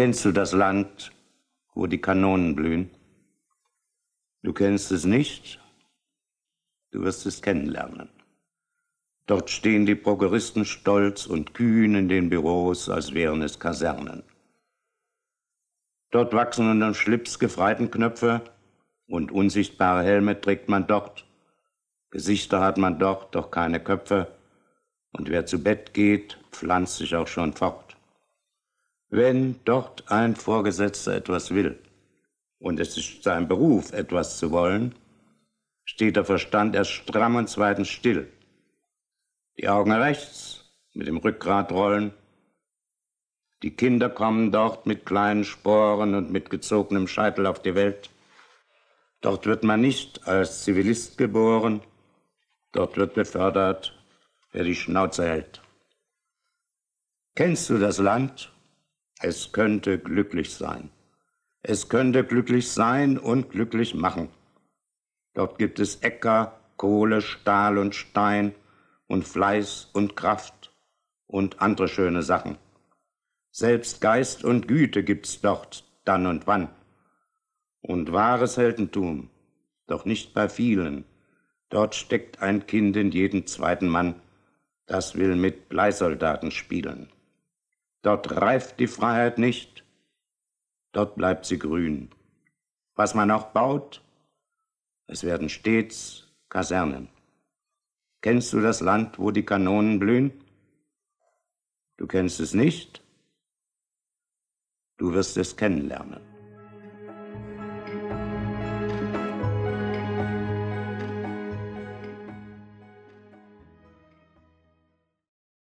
Kennst du das Land, wo die Kanonen blühen? Du kennst es nicht, du wirst es kennenlernen. Dort stehen die Prokuristen stolz und kühn in den Büros, als wären es Kasernen. Dort wachsen unterm Schlips Gefreitenknöpfe und unsichtbare Helme trägt man dort. Gesichter hat man dort, doch keine Köpfe. Und wer zu Bett geht, pflanzt sich auch schon fort. Wenn dort ein Vorgesetzter etwas will, und es ist sein Beruf, etwas zu wollen, steht der Verstand erst stramm und zweitens still. Die Augen rechts, mit dem Rückgrat rollen. Die Kinder kommen dort mit kleinen Sporen und mit gezogenem Scheitel auf die Welt. Dort wird man nicht als Zivilist geboren. Dort wird befördert, wer die Schnauze hält. Kennst du das Land, es könnte glücklich sein. Es könnte glücklich sein und glücklich machen. Dort gibt es Äcker, Kohle, Stahl und Stein und Fleiß und Kraft und andere schöne Sachen. Selbst Geist und Güte gibt's dort, dann und wann. Und wahres Heldentum, doch nicht bei vielen. Dort steckt ein Kind in jeden zweiten Mann, das will mit Bleisoldaten spielen. Dort reift die Freiheit nicht, dort bleibt sie grün. Was man auch baut, es werden stets Kasernen. Kennst du das Land, wo die Kanonen blühen? Du kennst es nicht, du wirst es kennenlernen.